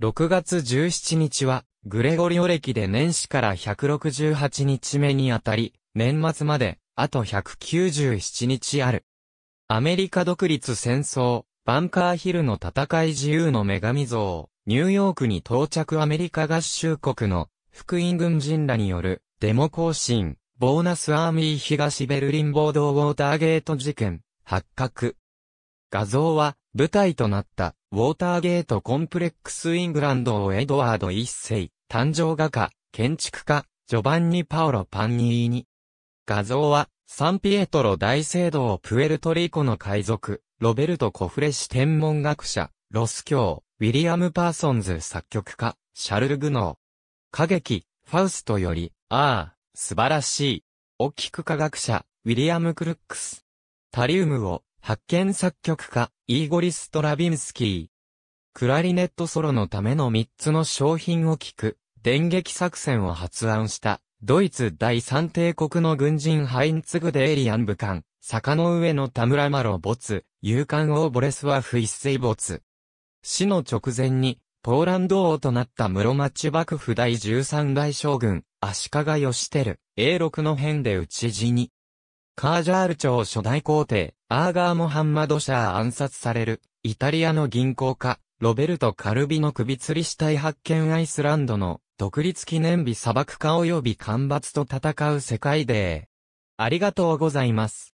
6月17日は、グレゴリオ歴で年始から168日目にあたり、年末まで、あと197日ある。アメリカ独立戦争、バンカーヒルの戦い自由の女神像、ニューヨークに到着アメリカ合衆国の福音軍人らによるデモ行進、ボーナスアーミー東ベルリン暴動ウォーターゲート事件、発覚。画像は舞台となったウォーターゲートコンプレックスイングランドをエドワード一世、誕生画家、建築家、ジョバンニ・パオロ・パンニーニ。画像は、サンピエトロ大聖堂プエルトリコの海賊、ロベルト・コフレシ天文学者、ロス教、ウィリアム・パーソンズ作曲家、シャルル・グノー。歌劇、ファウストより、ああ、素晴らしい。大きく科学者、ウィリアム・クルックス。タリウムを、発見作曲家、イーゴリ・ストラビンスキー。クラリネットソロのための3つの商品を聞く、電撃作戦を発案した、ドイツ第三帝国の軍人ハインツグデイリアン武官、坂の上の田村マロ没、勇敢オーボレスワフ一世没。死の直前に、ポーランド王となった室町幕府第13代将軍、足利義輝、A6 の変で討ち死に。カージャール朝初代皇帝、アーガー・モハンマド・シャー暗殺される、イタリアの銀行家、ロベルト・カルビの首吊り死体発見アイスランドの独立記念日砂漠化及び干ばつと戦う世界で、ありがとうございます。